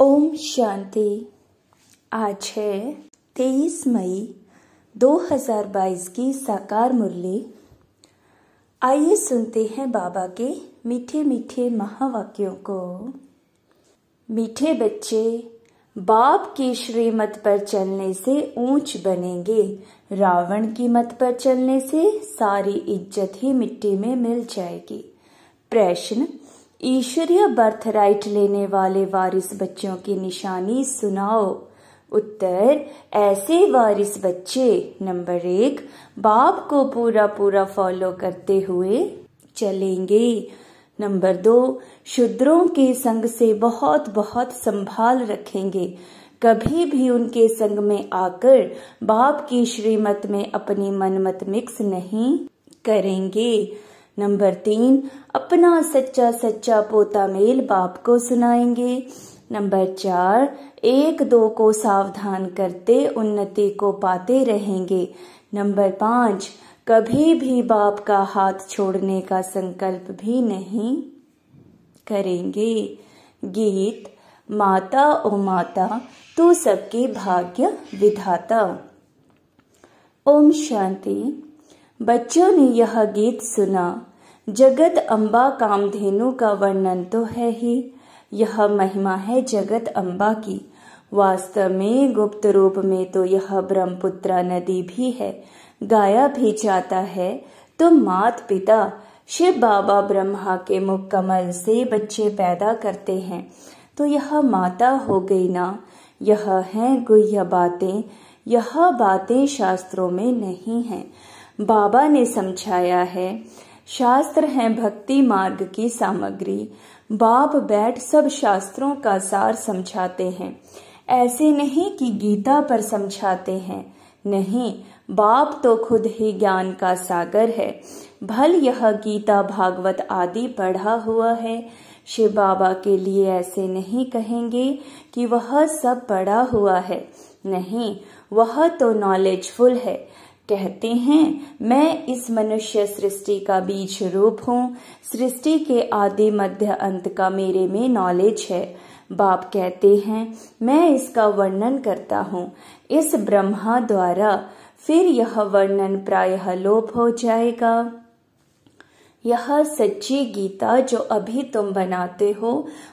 ओम शांति आज है तेईस मई 2022 की साकार मुरली आइए सुनते हैं बाबा के मीठे मीठे महावाक्यों को मीठे बच्चे बाप की श्रीमत पर चलने से ऊंच बनेंगे रावण की मत पर चलने से सारी इज्जत ही मिट्टी में मिल जाएगी प्रश्न ईश्वरीय बर्थ राइट लेने वाले वारिस बच्चों की निशानी सुनाओ उत्तर ऐसे वारिस बच्चे नंबर एक बाप को पूरा पूरा फॉलो करते हुए चलेंगे नंबर दो शुद्रों के संग से बहुत बहुत संभाल रखेंगे कभी भी उनके संग में आकर बाप की श्रीमत में अपनी मनमत मिक्स नहीं करेंगे नंबर तीन अपना सच्चा सच्चा पोता मेल बाप को सुनाएंगे नंबर चार एक दो को सावधान करते उन्नति को पाते रहेंगे नंबर पांच कभी भी बाप का हाथ छोड़ने का संकल्प भी नहीं करेंगे गीत माता ओ माता तू सबके भाग्य विधाता ओम शांति बच्चों ने यह गीत सुना जगत अम्बा कामधेनु का वर्णन तो है ही यह महिमा है जगत अम्बा की वास्तव में गुप्त रूप में तो यह ब्रह्मपुत्रा नदी भी है गाया भी जाता है तो मात पिता शिव बाबा ब्रह्मा के मुख कमल से बच्चे पैदा करते हैं तो यह माता हो गई ना यह है गुह्य बातें यह बातें शास्त्रों में नहीं हैं बाबा ने समझाया है शास्त्र हैं भक्ति मार्ग की सामग्री बाप बैठ सब शास्त्रों का सार समझाते हैं ऐसे नहीं कि गीता पर समझाते हैं नहीं बाप तो खुद ही ज्ञान का सागर है भल यह गीता भागवत आदि पढ़ा हुआ है शिव बाबा के लिए ऐसे नहीं कहेंगे कि वह सब पढ़ा हुआ है नहीं वह तो नॉलेजफुल है कहते हैं मैं इस मनुष्य सृष्टि का बीज रूप हूँ सृष्टि के आदि मध्य अंत का मेरे में नॉलेज है बाप कहते हैं मैं इसका वर्णन करता हूँ इस ब्रह्मा द्वारा फिर यह वर्णन प्रायः लोप हो जाएगा यह सच्ची गीता जो अभी तुम बनाते हो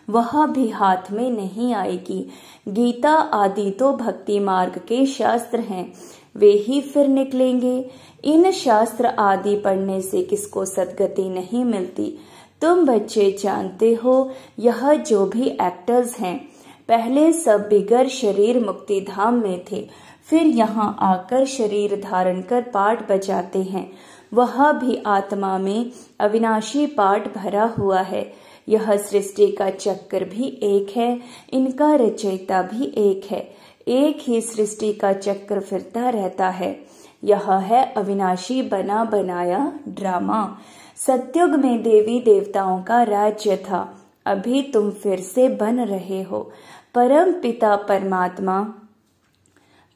वह भी हाथ में नहीं आएगी गीता आदि तो भक्ति मार्ग के शास्त्र हैं वे ही फिर निकलेंगे इन शास्त्र आदि पढ़ने से किसको सदगति नहीं मिलती तुम बच्चे जानते हो यह जो भी एक्टर्स हैं पहले सब बिगर शरीर मुक्ति धाम में थे फिर यहाँ आकर शरीर धारण कर पाठ बजाते हैं वह भी आत्मा में अविनाशी पाठ भरा हुआ है यह सृष्टि का चक्कर भी एक है इनका रचयिता भी एक है एक ही सृष्टि का चक्र फिरता रहता है यह है अविनाशी बना बनाया ड्रामा सत्युग में देवी देवताओं का राज्य था अभी तुम फिर से बन रहे हो परम पिता परमात्मा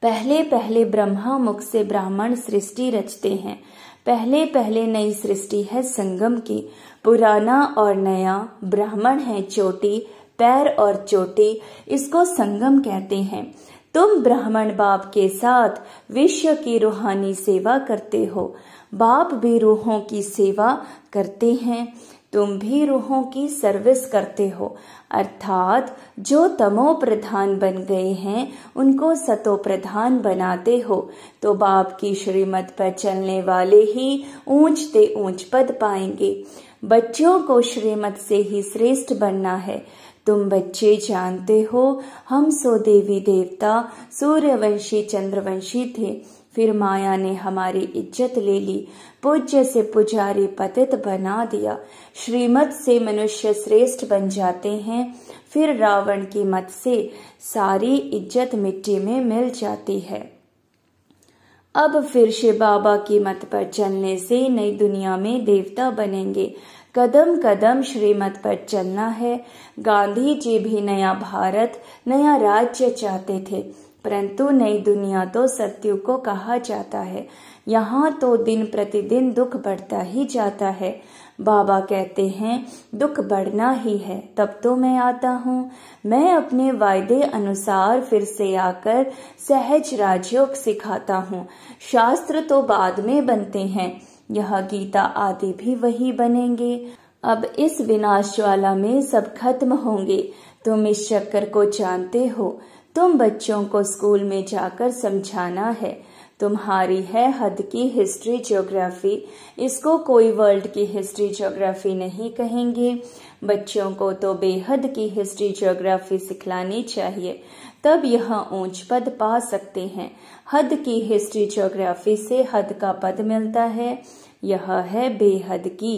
पहले पहले ब्रह्मा मुख से ब्राह्मण सृष्टि रचते हैं पहले पहले नई सृष्टि है संगम की पुराना और नया ब्राह्मण है चोटी पैर और चोटी इसको संगम कहते हैं तुम ब्राह्मण बाप के साथ विश्व की रूहानी सेवा करते हो बाप भी रूहों की सेवा करते हैं तुम भी रूहों की सर्विस करते हो अर्थात जो तमो प्रधान बन गए हैं उनको सतो प्रधान बनाते हो तो बाप की श्रीमत पर चलने वाले ही ऊंचते ऊंच पद पाएंगे बच्चों को श्रीमत से ही श्रेष्ठ बनना है तुम बच्चे जानते हो हम सो देवी देवता सूर्यवंशी चंद्रवंशी थे फिर माया ने हमारी इज्जत ले ली पूज्य से पुजारी पतित बना दिया श्रीमत से मनुष्य श्रेष्ठ बन जाते हैं फिर रावण की मत से सारी इज्जत मिट्टी में मिल जाती है अब फिर शिव बाबा की मत पर चलने से नई दुनिया में देवता बनेंगे कदम कदम श्रीमत पर चलना है गांधी जी भी नया भारत नया राज्य चाहते थे परंतु नई दुनिया तो सत्यु को कहा जाता है यहाँ तो दिन प्रतिदिन दुख बढ़ता ही जाता है बाबा कहते हैं दुख बढ़ना ही है तब तो मैं आता हूँ मैं अपने वायदे अनुसार फिर से आकर सहज राजयोग सिखाता हूँ शास्त्र तो बाद में बनते हैं यह गीता आदि भी वही बनेंगे अब इस विनाश ज्वाला में सब खत्म होंगे तुम इस चक्कर को जानते हो तुम बच्चों को स्कूल में जाकर समझाना है तुम्हारी है हद की हिस्ट्री ज्योग्राफी इसको कोई वर्ल्ड की हिस्ट्री ज्योग्राफी नहीं कहेंगे बच्चों को तो बेहद की हिस्ट्री ज्योग्राफी सिखलानी चाहिए तब यह ऊंच पद पा सकते हैं हद की हिस्ट्री ज्योग्राफी से हद का पद मिलता है यह है बेहद की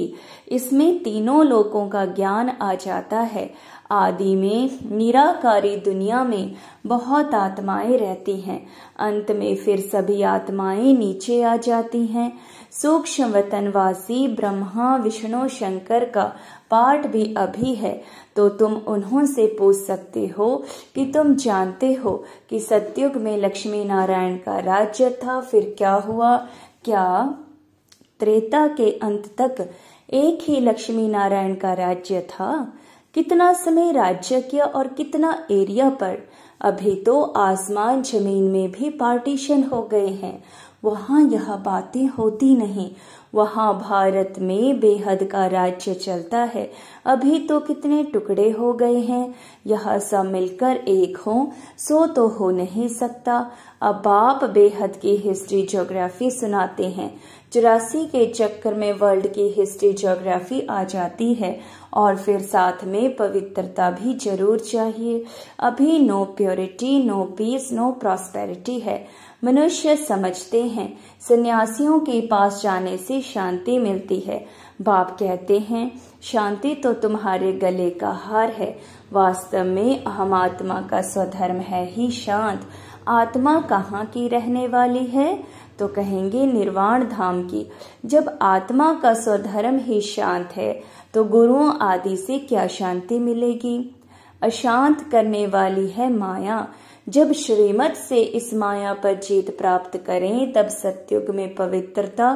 इसमें तीनों लोकों का ज्ञान आ जाता है आदि में निराकारी दुनिया में बहुत आत्माएं रहती हैं अंत में फिर सभी आत्माएं नीचे आ जाती हैं सूक्ष्म वतनवासी ब्रह्मा विष्णु शंकर का पाठ भी अभी है तो तुम उन्हों से पूछ सकते हो कि तुम जानते हो कि सत्युग में लक्ष्मी नारायण का राज्य था फिर क्या हुआ क्या त्रेता के अंत तक एक ही लक्ष्मी नारायण का राज्य था कितना समय राज्य किया और कितना एरिया पर अभी तो आसमान जमीन में भी पार्टीशन हो गए हैं वहाँ यह बातें होती नहीं वहाँ भारत में बेहद का राज्य चलता है अभी तो कितने टुकड़े हो गए हैं यह सब मिलकर एक हो सो तो हो नहीं सकता अब आप बेहद की हिस्ट्री ज्योग्राफी सुनाते हैं चौरासी के चक्कर में वर्ल्ड की हिस्ट्री जोग्राफी आ जाती है और फिर साथ में पवित्रता भी जरूर चाहिए अभी no purity no peace no prosperity है मनुष्य समझते हैं सन्यासियों के पास जाने से शांति मिलती है बाप कहते हैं शांति तो तुम्हारे गले का हार है वास्तव में अहम आत्मा का स्वधर्म है ही शांत आत्मा कहाँ की रहने वाली है तो कहेंगे निर्वाण धाम की जब आत्मा का स्वधर्म ही शांत है तो गुरुओं आदि से क्या शांति मिलेगी अशांत करने वाली है माया जब श्रीमत से इस माया पर जीत प्राप्त करें तब सत्युग में पवित्रता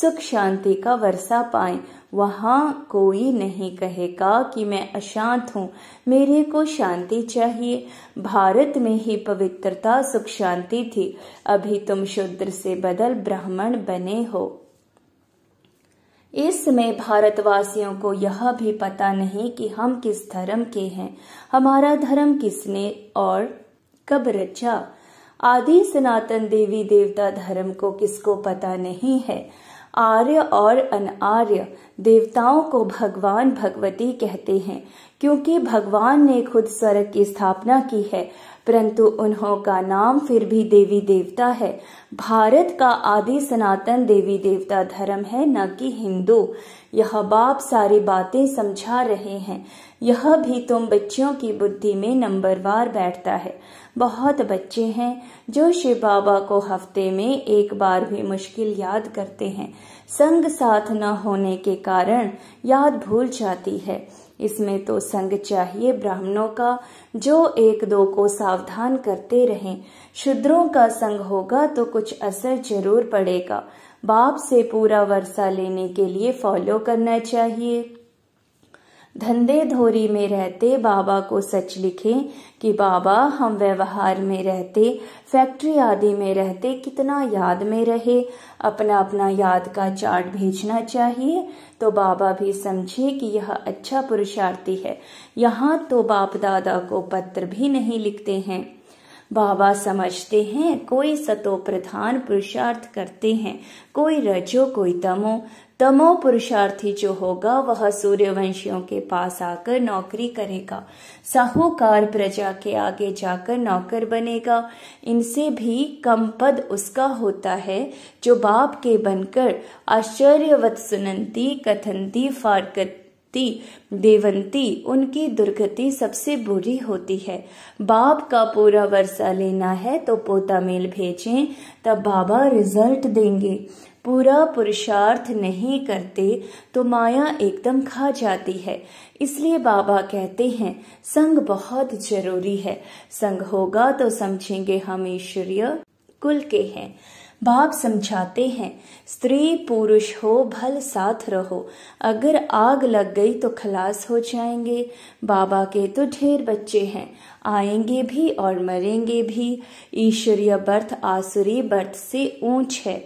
सुख शांति का वर्षा पाएं वहाँ कोई नहीं कहेगा कि मैं अशांत हूँ मेरे को शांति चाहिए भारत में ही पवित्रता सुख शांति थी अभी तुम शुद्र से बदल ब्राह्मण बने हो इस समय भारतवासियों को यह भी पता नहीं कि हम किस धर्म के हैं हमारा धर्म किसने और कब रचा आदि सनातन देवी देवता धर्म को किसको पता नहीं है आर्य और अनार्य देवताओं को भगवान भगवती कहते हैं क्योंकि भगवान ने खुद स्वर्ग की स्थापना की है परंतु उन्हों का नाम फिर भी देवी देवता है भारत का आदि सनातन देवी देवता धर्म है न कि हिंदू यह बाप सारी बातें समझा रहे हैं यह भी तुम बच्चों की बुद्धि में नंबरवार बैठता है बहुत बच्चे हैं जो शिव बाबा को हफ्ते में एक बार भी मुश्किल याद करते हैं संग साथ न होने के कारण याद भूल जाती है इसमें तो संग चाहिए ब्राह्मणों का जो एक दो को सावधान करते रहें शूद्रों का संग होगा तो कुछ असर जरूर पड़ेगा बाप से पूरा वर्षा लेने के लिए फॉलो करना चाहिए धंधे धोरी में रहते बाबा को सच लिखें कि बाबा हम व्यवहार में रहते फैक्ट्री आदि में रहते कितना याद में रहे अपना अपना याद का चार्ट भेजना चाहिए तो बाबा भी समझे कि यह अच्छा पुरुषार्थी है यहाँ तो बाप दादा को पत्र भी नहीं लिखते हैं बाबा समझते हैं कोई सतो प्रधान पुरुषार्थ करते हैं कोई रजो कोई तमो तमो पुरुषार्थी जो होगा वह सूर्यवंशियों के पास आकर नौकरी करेगा साहूकार प्रजा के आगे जाकर नौकर बनेगा इनसे भी कम पद उसका होता है जो बाप के बनकर आश्चर्यवत सुनंती कथंती फारकत युक्ति देवंती उनकी दुर्गति सबसे बुरी होती है बाप का पूरा वर्षा लेना है तो पोता मेल भेजें तब बाबा रिजल्ट देंगे पूरा पुरुषार्थ नहीं करते तो माया एकदम खा जाती है इसलिए बाबा कहते हैं संग बहुत जरूरी है संग होगा तो समझेंगे हम ईश्वरीय कुल के हैं बाप समझाते हैं स्त्री पुरुष हो भल साथ रहो अगर आग लग गई तो खलास हो जाएंगे बाबा के तो ढेर बच्चे हैं आएंगे भी और मरेंगे भी ईश्वरीय बर्थ आसुरी बर्थ से ऊंच है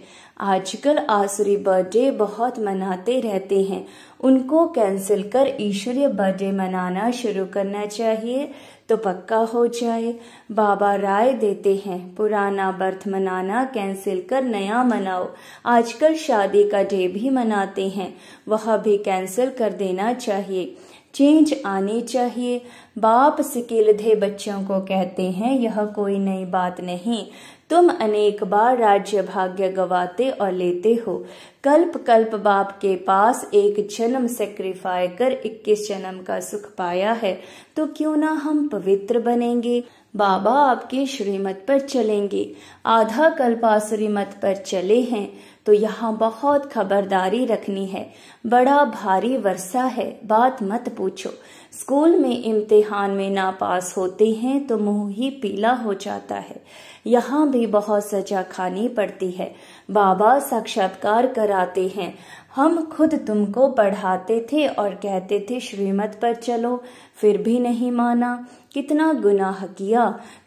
आजकल आसुरी बर्थडे बहुत मनाते रहते हैं उनको कैंसिल कर ईश्वरीय बर्थडे मनाना शुरू करना चाहिए तो पक्का हो जाए बाबा राय देते हैं पुराना बर्थ मनाना कैंसिल कर नया मनाओ आजकल शादी का डे भी मनाते हैं वह भी कैंसिल कर देना चाहिए चेंज आनी चाहिए बाप सिकिलधे बच्चों को कहते हैं यह कोई नई बात नहीं तुम अनेक बार राज्य भाग्य गवाते और लेते हो कल्प कल्प बाप के पास एक जन्म सेक्रीफाई कर इक्कीस जन्म का सुख पाया है तो क्यों ना हम पवित्र बनेंगे बाबा आपके श्रीमत पर चलेंगे आधा कल्प मत पर चले हैं तो यहाँ बहुत खबरदारी रखनी है बड़ा भारी वर्षा है बात मत पूछो स्कूल में इम्तिहान में नापास होते हैं तो मुंह ही पीला हो जाता है यहाँ भी बहुत सजा खानी पड़ती है बाबा साक्षात्कार कराते हैं हम खुद तुमको पढ़ाते थे और कहते थे श्रीमत पर चलो फिर भी नहीं माना कितना गुनाह किया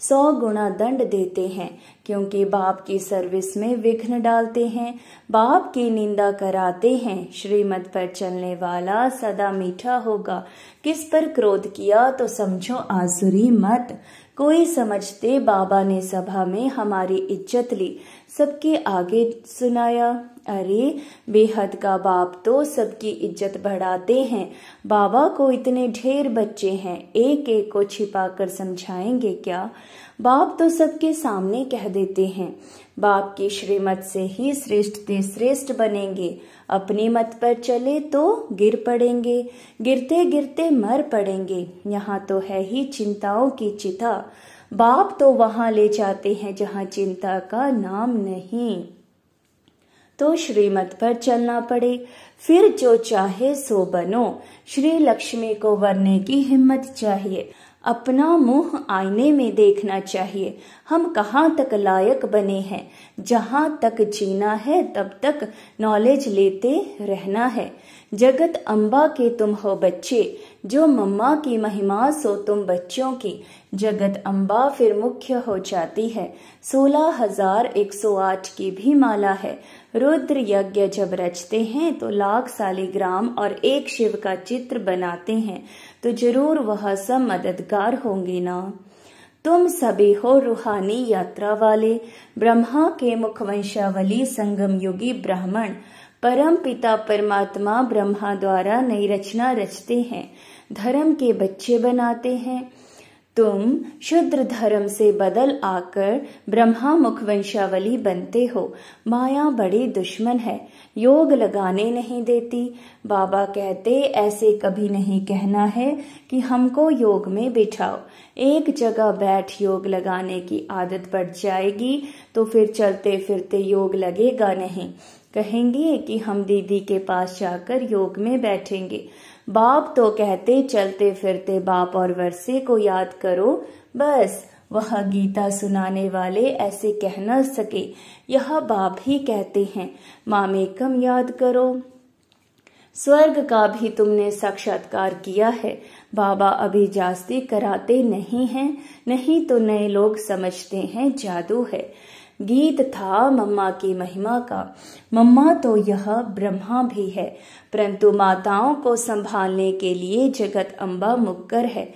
सौ गुना दंड देते हैं क्योंकि बाप की सर्विस में विघ्न डालते हैं बाप की निंदा कराते हैं श्रीमत पर चलने वाला सदा मीठा होगा किस पर क्रोध किया तो समझो आसुरी मत कोई समझते बाबा ने सभा में हमारी इज्जत ली सबके आगे सुनाया अरे बेहद का बाप तो सबकी इज्जत बढ़ाते हैं बाबा को इतने ढेर बच्चे हैं एक एक को छिपा कर समझाएंगे क्या बाप तो सबके सामने कह देते हैं बाप की श्रीमत से ही श्रेष्ठ श्रेष्ठ बनेंगे अपने मत पर चले तो गिर पड़ेंगे गिरते गिरते मर पड़ेंगे यहाँ तो है ही चिंताओं की चिता बाप तो वहां ले जाते हैं जहाँ चिंता का नाम नहीं तो श्रीमत पर चलना पड़े फिर जो चाहे सो बनो श्री लक्ष्मी को वरने की हिम्मत चाहिए अपना मुंह आईने में देखना चाहिए हम कहाँ तक लायक बने हैं जहाँ तक जीना है तब तक नॉलेज लेते रहना है जगत अम्बा के तुम हो बच्चे जो मम्मा की महिमा सो तुम बच्चों की जगत अम्बा फिर मुख्य हो जाती है सोलह हजार एक सौ आठ की भी माला है रुद्र यज्ञ जब रचते हैं तो लाख सालिग्राम और एक शिव का चित्र बनाते हैं तो जरूर वह सब मददगार होंगे ना तुम सभी हो रूहानी यात्रा वाले ब्रह्मा के मुखवंशावली योगी ब्राह्मण परम पिता परमात्मा ब्रह्मा द्वारा नई रचना रचते हैं धर्म के बच्चे बनाते हैं तुम शुद्र धर्म से बदल आकर ब्रह्मा मुख वंशावली बनते हो माया बड़ी दुश्मन है योग लगाने नहीं देती बाबा कहते ऐसे कभी नहीं कहना है कि हमको योग में बिठाओ एक जगह बैठ योग लगाने की आदत पड़ जाएगी तो फिर चलते फिरते योग लगेगा नहीं कहेंगे कि हम दीदी के पास जाकर योग में बैठेंगे बाप तो कहते चलते फिरते बाप और वर्षे को याद करो बस वह गीता सुनाने वाले ऐसे कह न सके यह बाप ही कहते हैं मामे कम याद करो स्वर्ग का भी तुमने साक्षात्कार किया है बाबा अभी जास्ती कराते नहीं हैं नहीं तो नए लोग समझते हैं जादू है गीत था मम्मा की महिमा का मम्मा तो यह ब्रह्मा भी है परंतु माताओं को संभालने के लिए जगत अम्बा मुक्कर है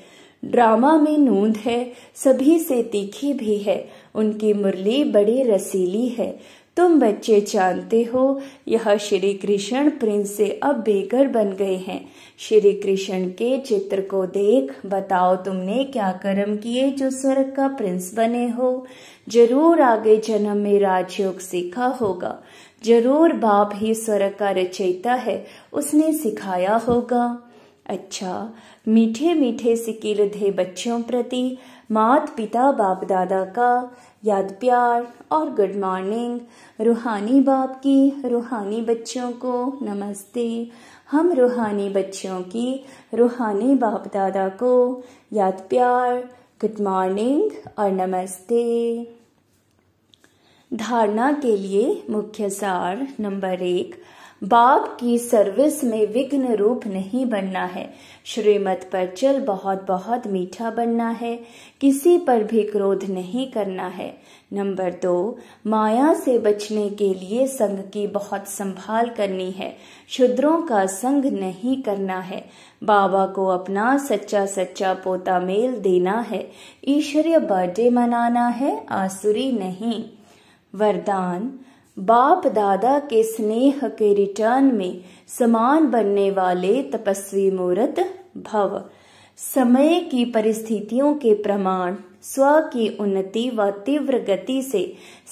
ड्रामा में नूंद है सभी से तीखी भी है उनकी मुरली बड़ी रसीली है तुम बच्चे जानते हो यह श्री कृष्ण प्रिंस से अब बेघर बन गए हैं श्री कृष्ण के चित्र को देख बताओ तुमने क्या कर्म किए जो स्वर्ग का प्रिंस बने हो जरूर आगे जन्म में राजयोग सीखा होगा जरूर बाप ही स्वर्ग का रचयिता है उसने सिखाया होगा अच्छा मीठे मीठे सिकीलधे बच्चों प्रति मात पिता बाप दादा का याद प्यार और गुड मॉर्निंग रूहानी बाप की रूहानी बच्चों को नमस्ते हम रूहानी बच्चों की रूहानी बाप दादा को याद प्यार गुड मॉर्निंग और नमस्ते धारणा के लिए मुख्य सार नंबर एक बाप की सर्विस में विघ्न रूप नहीं बनना है श्रीमत पर चल बहुत बहुत मीठा बनना है किसी पर भी क्रोध नहीं करना है नंबर दो माया से बचने के लिए संग की बहुत संभाल करनी है शुद्रों का संग नहीं करना है बाबा को अपना सच्चा सच्चा पोता मेल देना है ईश्वरीय बर्थडे मनाना है आसुरी नहीं वरदान बाप दादा के स्नेह के रिटर्न में समान बनने वाले तपस्वी मूर्त भव समय की परिस्थितियों के प्रमाण स्व की उन्नति व तीव्र गति से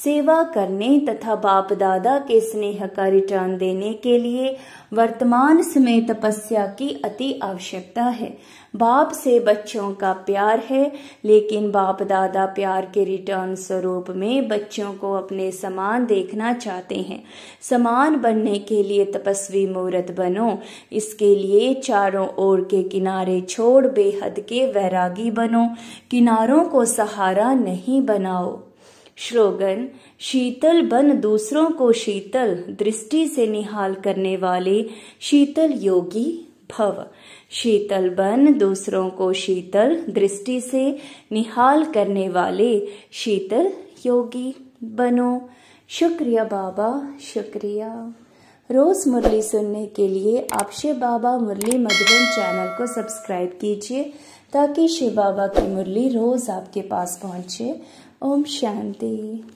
सेवा करने तथा बाप दादा के स्नेह का रिटर्न देने के लिए वर्तमान समय तपस्या की अति आवश्यकता है बाप से बच्चों का प्यार है लेकिन बाप दादा प्यार के रिटर्न स्वरूप में बच्चों को अपने समान देखना चाहते हैं समान बनने के लिए तपस्वी मूर्त बनो इसके लिए चारों ओर के किनारे छोड़ बेहद के वैरागी बनो किनारों को सहारा नहीं बनाओ श्लोगन शीतल बन दूसरों को शीतल दृष्टि से निहाल करने वाले शीतल योगी भव शीतल बन दूसरों को शीतल दृष्टि से निहाल करने वाले शीतल योगी बनो शुक्रिया बाबा शुक्रिया रोज़ मुरली सुनने के लिए आप शिव बाबा मुरली मधुबन चैनल को सब्सक्राइब कीजिए ताकि शिव बाबा की मुरली रोज़ आपके पास पहुंचे ओम शांति